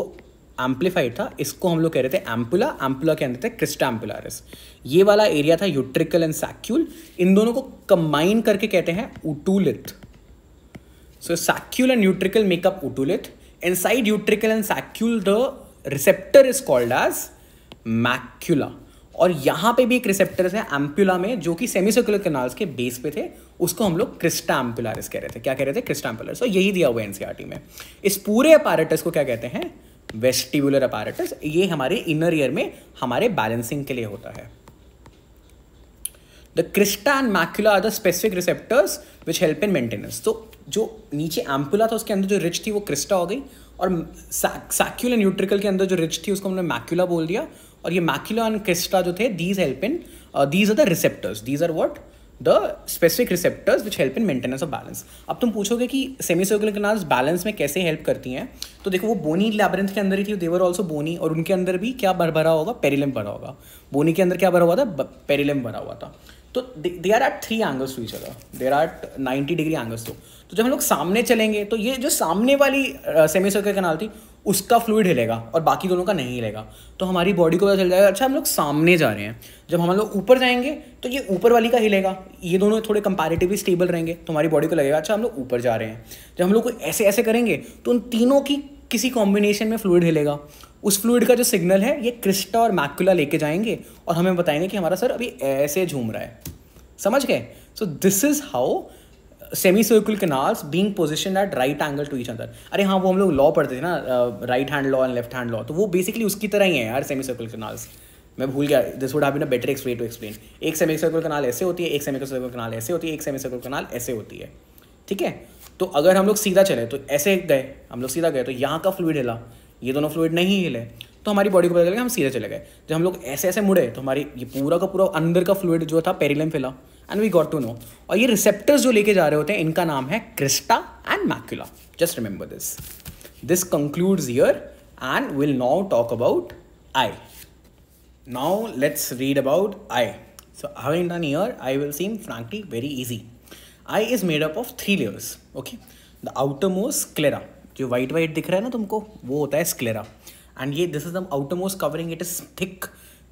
एम्पलीफाइड था इसको हम लोग कह रहे थे एम्पुला एम्पुला के अंदर थे क्रिस्टाम्पुलारिस ये वाला एरिया था यूट्रिकल एंड सैक्यूल इन दोनों को कंबाइन करके कहते हैं otolith so saccule and utricle make up otolith side utricle and saccule the receptor is called as macula और यहाँ पे भी एक रिसेप्टर्स है एम्पुला में जो कि सेमी सर्कुलर कनाल्स के बेस पे थे उसको हम लोग क्रिस्टा एम्पुलरिस कह रहे थे क्या कह रहे थे क्रिस्टा एम्पुलर सो यही दिया हुआ है एनसीआरटी में इस पूरे अपारेटस को क्या कहते हैं वेस्टिबुलर अपारेटस ये हमारे इनर ईयर में हमारे बैलेंसिंग के लिए होता है the crista and macula are the specific receptors which help in maintenance तो जो नीचे एम्पुला था उसके अंदर जो रिच थी वो क्रिस्टा हो गई और सैक्यूल न्यूट्रिकल के अंदर जो रिच थी उसको हमने मैक्यूला बोल दिया और ये मैक्यूला एंड क्रिस्टा जो थे these help in these are the receptors these are what the specific receptors which help in maintenance of balance अब तुम पूछोगे कि सेमी सर्कुलर कनाल्स बैलेंस में कैसे हेल्प करती हैं तो देखो वो बोनी लैबरेंथ के अंदर ही थी देवर ऑल्सो बोनी और उनके अंदर भी क्या भर भरा होगा पेरिलम भरा होगा बोनी के अंदर क्या भरा हुआ था पेरिलम भरा हुआ था तो they are at three angles to each other there are ninety degree angles to तो जब हम लोग सामने चलेंगे तो ये जो सामने वाली सेमी सर्कुलर कनाल थी उसका फ्लूड हिलेगा और बाकी दोनों का नहीं हिलेगा तो हमारी बॉडी को पता चल जाएगा अच्छा हम लोग सामने जा रहे हैं जब हम लोग ऊपर जाएंगे तो ये ऊपर वाली का हिलेगा ये दोनों थोड़े कंपैरेटिवली स्टेबल रहेंगे तो हमारी बॉडी को लगेगा अच्छा हम लोग ऊपर जा रहे हैं जब हम लोग कोई ऐसे ऐसे करेंगे तो उन तीनों की किसी कॉम्बिनेशन में फ्लूड हिलेगा उस फ्लूड का जो सिग्नल है ये क्रिस्टा और मैक्यूला लेके जाएंगे और हमें बताएंगे कि हमारा सर अभी ऐसे झूम रहा है समझ गए so this is how semi circular canals being position at right angle to each other अरे हाँ वो हम लोग लॉ पढ़ते थे ना right hand law and left hand law तो वो बेसिकली उसकी तरह ही है यार सेमी सर्कुल कनाल्स मैं भूल गया this would have been a better ex way to explain एक सेमी सर्कुल कनाल ऐसे होती है एक सेमी सर्कुल कनाल ऐसे होती है एक सेमी सर्कुल कनाल ऐसे होती है ठीक है तो अगर हम लोग सीधा चले तो ऐसे गए हम लोग सीधा गए तो यहाँ का फ्लूड हिला ये दोनों फ्लूड नहीं हिले तो हमारी बॉडी को पता चलेगा हम सीधे चले गए जब हम लोग ऐसे ऐसे मुड़े तो हमारी ये पूरा का पूरा अंदर का फ्लूड जो था पेरिलम फैला and we got to know और ये रिसेप्टर्स जो लेके जा रहे होते हैं इनका नाम है crista and macula just remember this this concludes ear and will now talk about eye now let's read about eye so So done ear eye will seem frankly very very eye is made up of three layers okay the outer most sclera जो white white दिख रहा है ना तुमको, वो होता है sclera and ये this is the outermost covering it is thick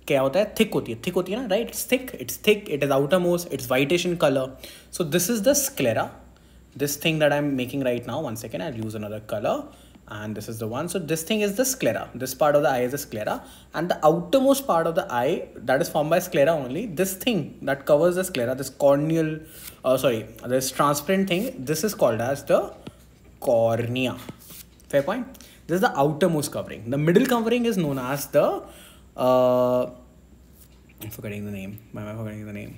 क्या होता है थिक होती है थिक होती है ना right it's thick it's thick it is outermost it's whitish colour so this is the sclera this thing that I'm making right now, one second, I'll use another color and this is the one. So this thing is the sclera. This part of the eye is the sclera and the outermost part of the eye that is formed by sclera only, this thing that covers the sclera, this corneal, uh, sorry, this transparent thing, this is called as the cornea. Fair point. This is the outermost covering. The middle covering is known as the, uh, I'm forgetting the name. Why am I forgetting the name?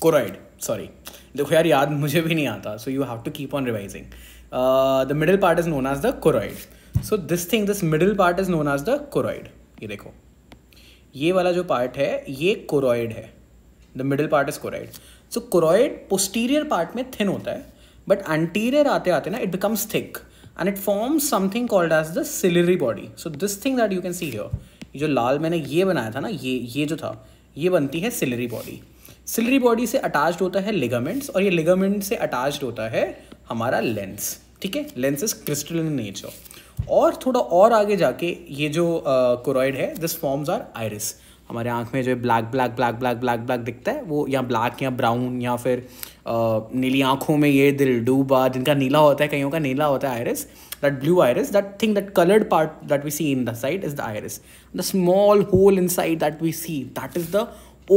Choroid sorry देखो यार याद मुझे भी नहीं आता so you have to keep on revising the middle part is known as the choroid so this thing this middle part is known as the choroid ये देखो ये वाला जो पार्ट है ये कोराइड है the middle part is choroid so choroid posterior part में thin होता है बट एंटीरियर आते आते ना it becomes thick and it forms something called as the ciliary body so this thing that you can see here ये जो लाल मैंने ये बनाया था ना ये ये जो था ये बनती है सिलरी बॉडी सिलरी बॉडी से अटैच्ड होता है लिगामेंट्स और ये लिगामेंट से अटैच्ड होता है हमारा लेंस ठीक है lens is crystal in nature और थोड़ा और आगे जाके ये जो क्रॉयड uh, है दिस फॉर्म्स आर आयरिस हमारे आँख में जो है black black black black black black दिखता है वो या ब्लैक या ब्राउन या फिर नीली आँखों में ये दिल डूबा जिनका नीला होता है कहीं का नीला होता है iris that blue iris that thing that coloured part that we see in the side is the iris the small hole inside that we see that is the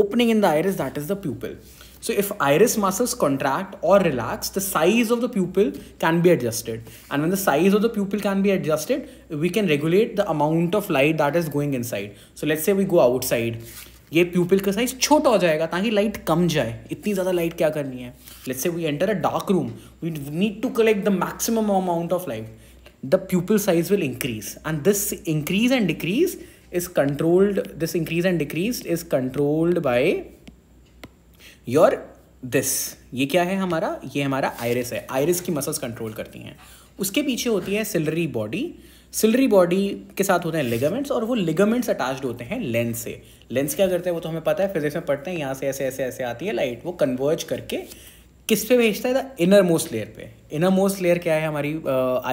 opening in the iris that is the pupil So if iris muscles contract or relax, the size of the pupil can be adjusted. And when the size of the pupil can be adjusted, we can regulate the amount of light that is going inside. So let's say we go outside. ये प्यूपिल का size छोटा हो जाएगा ताकि light कम जाए इतनी ज़्यादा light क्या करनी है let's say we enter a dark room we need to collect the maximum amount of light the pupil size will increase and this increase and decrease is controlled this increase and decrease is controlled by your this ये क्या है हमारा ये हमारा iris है iris की muscles control करती हैं उसके पीछे होती है सिलरी बॉडी सिलरी बॉडी के साथ होते हैं लिगामेंट्स और वो लिगामेंट्स अटैच्ड होते हैं लेंस से लेंस क्या करते हैं वो तो हमें पता है फिजिक्स में पढ़ते हैं यहाँ से ऐसे ऐसे ऐसे आती है लाइट वो कन्वर्ज करके किस पे भेजता है द इनर मोस्ट लेयर पे इनर मोस्ट लेयर क्या है हमारी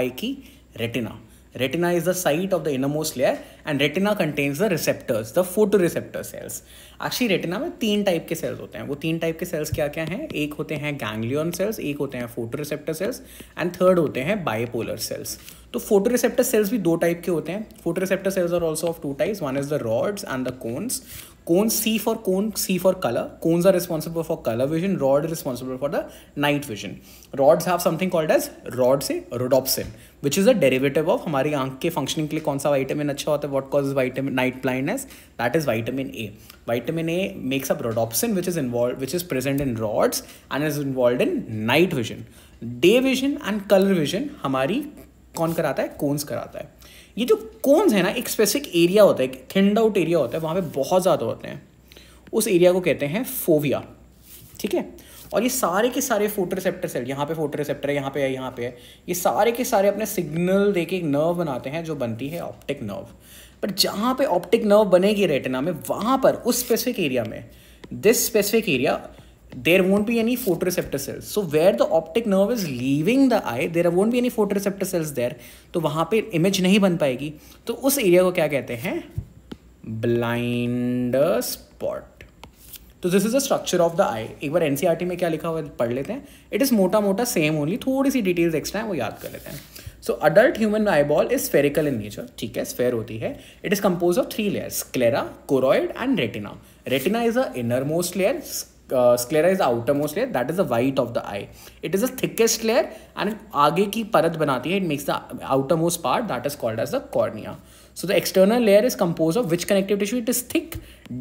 आई की retina Retina is the site of the innermost layer and retina contains the receptors, the photoreceptor cells. Actually retina में तीन टाइप के सेल्स होते हैं वो तीन टाइप के सेल्स क्या क्या हैं एक होते हैं गैंग्लियन सेल्स एक होते हैं फोटोरिसेप्टर सेल्स एंड थर्ड होते हैं बायोपोलर सेल्स तो फोटोरिसेप्टर सेल्स भी दो टाइप के होते हैं photoreceptor cells are also of two types one is the rods and the cones cones see for cone see for color cones are responsible for color vision rod is responsible for the night vision rods have something called as rods rodopsin which is a derivative of हमारी आंख के functioning के लिए कौन सा vitamin अच्छा होता है what cause vitamin night blindness that is vitamin A vitamin A makes up rhodopsin which is involve which is present in rods and is involve in night vision day vision and colour vision हमारी कौन कराता है कौनस कराता है ये जो cons है ना एक स्पेसिफिक एरिया होता है एक थिंड आउट एरिया होता है वहाँ पे बहुत ज़्यादा होते हैं उस एरिया को कहते हैं फोविया ठीक है और ये सारे के सारे फोटो रिसेप्टर सेल यहाँ पे फोटो रिसेप्टर है यहाँ पे है यहाँ पे है ये सारे के सारे अपने सिग्नल दे के एक नर्व बनाते हैं जो बनती है ऑप्टिक नर्व बट जहाँ पे ऑप्टिक नर्व बनेगी रेटिना में वहाँ पर उस स्पेसिफिक एरिया में this specific area there be any photo receptor cells so where the optic nerve is leaving the eye there there be any photo receptor cells there तो वहाँ पे image नहीं बन पाएगी तो उस एरिया को क्या कहते हैं ब्लाइंड स्पॉट तो this is the structure of the eye एक बार एनसीआर e में क्या लिखा हुआ है पढ़ लेते हैं इट इज़ मोटा मोटा सेम ओनली थोड़ी सी डिटेल्स एक्स्ट्रा है वो याद कर लेते हैं so adult human eye ball is spherical in nature ठीक है स्फेयर होती है it is compose of three layers sclera choroid and retina retina is a inner most layer sclera is outer most layer that is a white of the eye it is a thickest layer and आगे की परत बनाती है it makes the outer most part that is called as the cornea So the external layer is composed of which connective tissue? It is thick,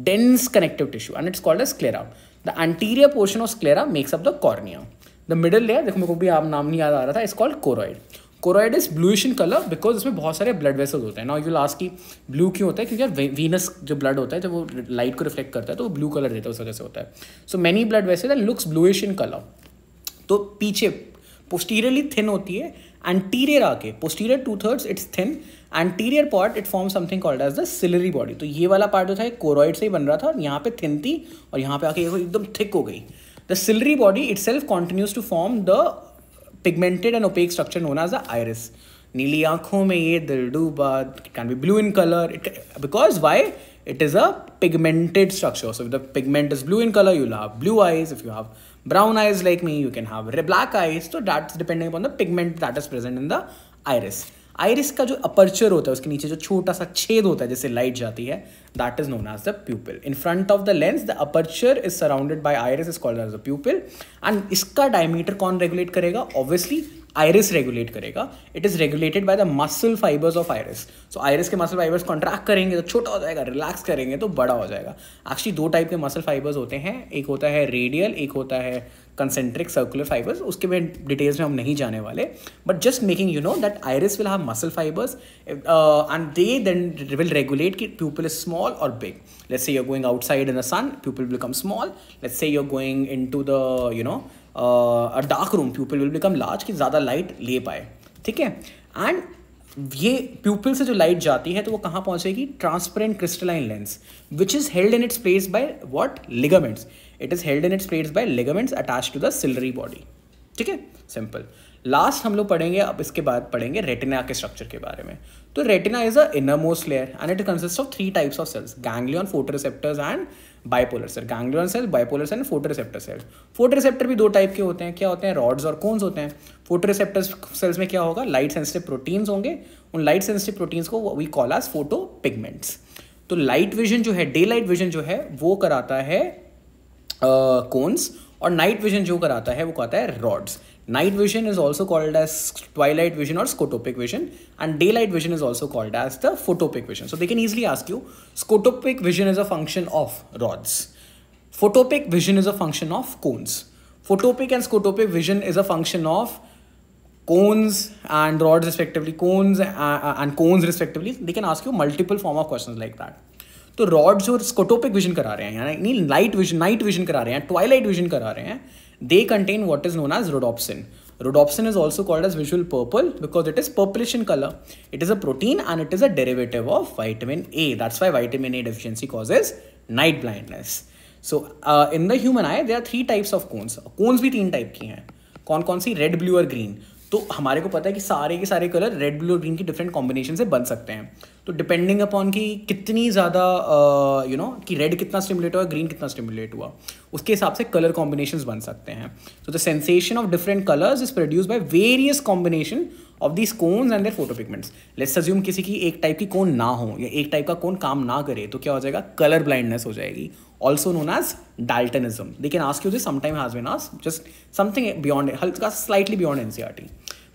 dense connective tissue and it's called as sclera. The anterior portion of sclera makes up the cornea. The middle layer, देखो मेरे को भी आप नाम नहीं याद आ रहा था, is called choroid. Choroid is bluish in color because इसमें बहुत सारे blood vessels होते हैं Now you'll ask कि blue क्यों होता है क्योंकि venous जो blood होता है जब वो light को reflect करता है तो वो blue color देता है उस वजह से होता है So many blood vessels that looks bluish in color. तो पीछे posteriorly thin होती है एंटीरियर आके posterior two thirds it's thin anterior part it form something called as the ciliary body तो ये वाला पार्ट जो था कोरोइड से ही बन रहा था और यहाँ पे थिन थी और यहाँ पे आके ये एकदम थिक हो गई the ciliary body itself continues to form the pigmented and opaque structure known as the iris नीली आंखों में ये दिलडू बाद can be blue in colour it because why it is a pigmented structure so the pigment is blue in colour you love blue eyes if you have brown eyes like me, you can have black eyes. So तो that's depending upon the pigment that is present in the iris. Iris का जो aperture होता है उसके नीचे जो छोटा सा छेद होता है जैसे लाइट जाती है that is known as the pupil in front of the lens the aperture is surrounded by iris is called as the pupil and इसका डायमीटर कौन रेगुलेट करेगा ऑब्वियसली आयरिस रेगुलेट करेगा it is regulated by the muscle fibres of iris so iris के muscle fibres contract करेंगे तो छोटा हो जाएगा रिलैक्स करेंगे तो बड़ा हो जाएगा एक्चुअली दो टाइप के मसल फाइबर्स होते हैं एक होता है रेडियल एक होता है कंसेंट्रिक सर्कुलर फाइबर्स उसके में डिटेल्स में हम नहीं जाने वाले but just making you know that iris will have muscle fibres and they then will regulate कि pupil is small or big let's say you're going in in the sun pupil becomes small let's say you're going into the you dark room pupil will become large कि ज़्यादा light ले पाए ठीक है and ये pupal से जो light जाती है तो वो कहाँ पहुँचेगी transparent crystalline lens which is held in its place by what ligaments it is held in its place by ligaments attach to the ciliary body ठीक है सिंपल लास्ट हम लोग पढ़ेंगे अब इसके बाद पढ़ेंगे रेटिना के स्ट्रक्चर के बारे में तो retina is a inner most layer and it consist of three types of cells ganglion photoreceptors and bipolar cell ganglion cell bipolar cell photo receptor cell photo receptor भी दो टाइप के होते हैं क्या होते हैं रॉड्स और कोन्स होते हैं फोटो रिसेप्टर सेल्स में क्या होगा लाइट सेंसिटिव प्रोटीन्स होंगे उन लाइट सेंसिटिव प्रोटीन्स को we call as photo pigments तो लाइट विजन जो है डे लाइट विजन जो है वो कराता है कोन्स uh, और नाइट विजन जो कराता है वो कहता है rods night vision is also called as twilight vision और scotopic vision and day light vision is also called as the photopic vision so they can easily ask you scotopic vision is a function of rods photopic vision is a function of cones photopic and scotopic vision is a function of cones and rods respectively cons and cones respectively they can ask you multiple form of question like that तो rod जो scotopic vision करा रहे हैं यानी light vision night vision करा रहे हैं Twilight vision करा रहे हैं they contain what is known as rhodopsin rhodopsin is also called as visual purple because it is purplish colour it is a protein and it is a derivative of vitamin A that's why vitamin A deficiency causes night blindness so in the human eye there are three types of cones cones भी तीन टाइप की हैं कौन कौन सी red blue और green तो हमारे को पता है कि सारे के सारे कलर रेड ब्लू और ग्रीन के डिफरेंट कॉम्बिनेशन से बन सकते हैं तो डिपेंडिंग अपॉन कि कितनी ज़्यादा यू नो कि रेड कितना स्टिमुलेट हुआ ग्रीन कितना स्टिमुलेट हुआ उसके हिसाब से कलर कॉम्बिनेशन बन सकते हैं so the sensation of different colours is produce by various combination of this cones and their photo pigments let's assume किसी की एक टाइप की कोन ना हो या एक टाइप का कोन काम ना करे तो क्या हो जाएगा कलर ब्लाइंडनेस हो जाएगी also known as daltonism they can ask you this sometime has been ask just something beyond हल्का slightly beyond NCERT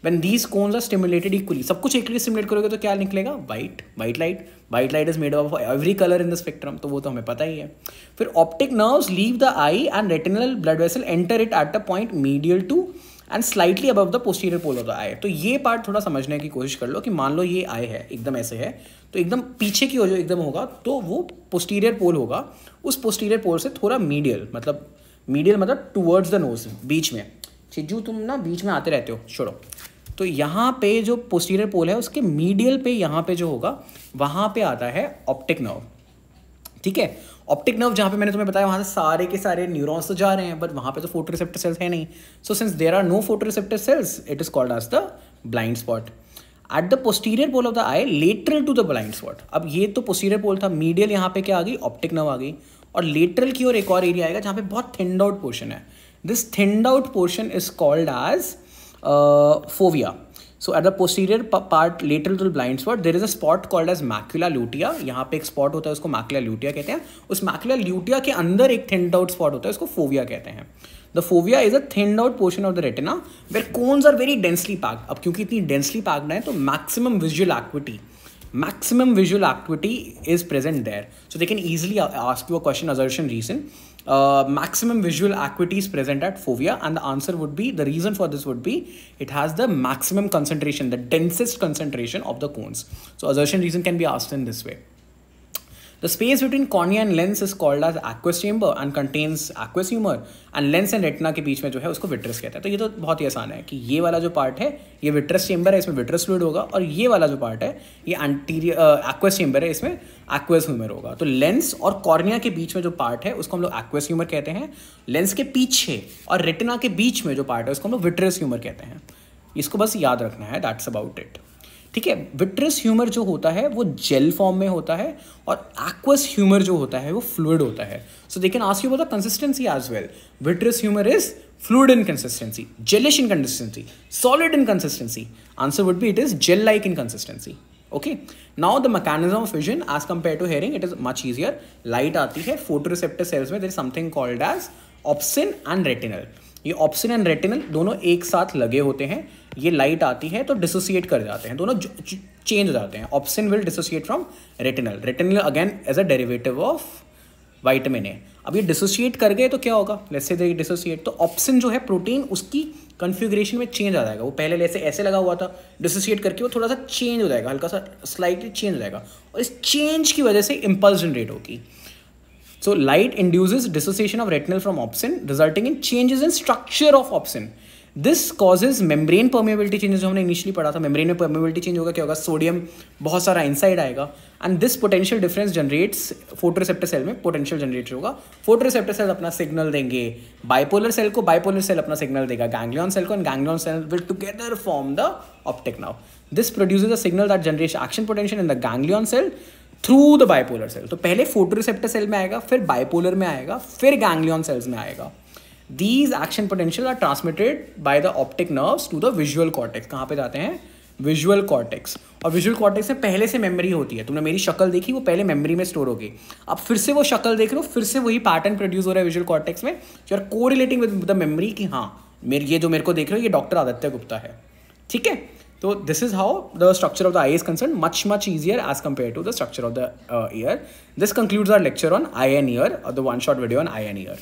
when these cones are stimulated equally सब कुछ इक्वली स्टिमुलेट करोगे तो क्या निकलेगा white white light white light is made of every colour in the spectrum तो वो तो हमें पता ही है फिर optic nerve leave the eye and retinal blood vessel enter it at a point medial to and slightly above the posterior pole of the eye तो ये पार्ट थोड़ा समझने की कोशिश कर लो कि मान लो ये आई है एकदम ऐसे है तो एकदम पीछे की ओर जो एकदम होगा तो वो पोस्टीरियर पोल होगा उस पोस्टीरियर पोल से थोड़ा मीडियल मतलब मीडियल मतलब टूवर्ड्स द नोज बीच में चिज्जू तुम ना बीच में आते रहते हो छोड़ो तो यहाँ पे जो पोस्टीरियर पोल है उसके मीडियल पे यहाँ पे जो होगा वहाँ पे आता है ऑप्टिक नर्व ठीक है ऑप्टिक नर्व जहाँ पे मैंने तुम्हें बताया वहाँ से सारे के सारे न्यूरॉन्स तो जा रहे हैं बट वहाँ पे तो फोटो रिसेप्टर सेल्स है नहीं so since there are no photo receptor cells it is called as the blind spot at the posterior pole of the eye lateral to the blind spot अब ये तो posterior पोल था medial यहाँ पे क्या आ गई ऑप्टिक नर्व आ गई और लेटरल की ओर एक और एरिया आएगा जहाँ पे बहुत थिंड आउट पोर्शन है this thinned out portion is called as fovea so at the posterior part later to blind spot there is a spot called as macula lutea यहाँ पे एक स्पॉट होता है उसको मैक्यूला ल्यूटिया कहते हैं उस मैक्यूला ल्यूटिया के अंदर एक थिंड आउट स्पॉट होता है उसको फोविया कहते हैं the fovea is a thinned out portion of the retina where cones are very densely packed अब क्योंकि इतनी डेंसली पैक्ड है तो maximum visual acuity maximum visual activity is present there so they can easily ask you a question assertion reason Uh, maximum visual acuity is present at fovea and the answer would be the reason for this would be it has the maximum concentration the densest concentration of the cones so assertion reason can be asked in this way The space between cornea and lens is called as aqueous chamber and contains aqueous humor and lens and retina के बीच में जो है उसको vitreous कहते हैं तो ये तो बहुत ही आसान है कि ये वाला जो पार्ट है ये विट्रस चेंबर है इसमें विट्रस fluid होगा और ये वाला जो पार्ट है ये एंटीरियर एक्वेस चेंबर है इसमें एक्वेस ह्यूमर होगा तो लेंस और कॉर्निया के बीच में जो पार्ट है उसको हम लोग एक्वेस ह्यूमर कहते हैं लेंस के पीछे और retina के बीच में जो पार्ट है उसको हम लोग vitreous ह्यूमर कहते हैं इसको बस याद रखना है दैट्स अबाउट इट ठीक है विट्रस ह्यूमर जो होता है वो जेल फॉर्म में होता है और एक्वस ह्यूमर जो होता है वो फ्लूड होता है so they can ask you बोल consistency as well vitreous humour is fluid in consistency jellish in consistency solid in consistency answer would be it is gel like in consistency okay now the mechanism of vision as compare to hearing it is much easier light आती है photo photoreceptor cells में there is something called as opsin and retinal ये opsin and retinal दोनों एक साथ लगे होते हैं ये लाइट आती है तो डिसोसिएट कर जाते हैं दोनों चेंज हो जाते हैं opsin will dissociate from retinal retinal again as a derivative of vitamin A अब ये डिसोसिएट कर गए तो क्या होगा लेसे डिसोसिएट तो ऑप्सिन जो है प्रोटीन उसकी कन्फिग्रेशन में चेंज आ जाएगा वो पहले लेसे ऐसे लगा हुआ था डिसोसिएट करके वो थोड़ा सा चेंज हो जाएगा हल्का सा स्लाइटली चेंज हो जाएगा और इस चेंज की वजह से इम्पल्स जनरेट होगी So light induces dissociation of retinal from opsin, resulting in changes in structure of opsin. This causes membrane permeability changes जो हमने इनिशियली पढ़ा था मेम्ब्रेन में परमेबिलिटी चेंज होगा क्या होगा सोडियम बहुत सारा इनसाइड आएगा and this potential difference generates photoreceptor cell में पोटेंशियल जनरेट होगा फोटोरिसेप्टर सेल अपना सिग्नल देंगे बाइपोलर सेल को बाइपोलर सेल अपना सिग्नल देगा गैंग्लियन सेल को and ganglion cell will together form the optic now this produce a signal that generate action potential in the ganglion cell through the bipolar cell तो पहले photoreceptor cell में आएगा फिर bipolar में आएगा फिर गैंग्लियन सेल्स में आएगा these action potential are transmitted by the optic nerves to the visual cortex कहाँ पे जाते हैं विजुअल कॉर्टेक्स और विजुअल कॉर्टेक्स में पहले से मेमोरी होती है तुमने मेरी शक्ल देखी वो पहले मेमोरी में स्टोर होगी अब फिर से वो शक्ल देख रहे हो फिर से वही पैटर्न प्रोड्यूस हो रहा है विजुअल कॉर्टेक्स में जो आर को रिलेटिंग विद द मेमरी कि हाँ मेरे ये जो मेरे को देख रहे हो ये डॉक्टर आदित्य गुप्ता है ठीक है So this is how the structure of the eye is concerned, much, much easier as compared to the structure of the uh, ear. This concludes our lecture on eye and ear, or uh, the one-shot video on eye and ear.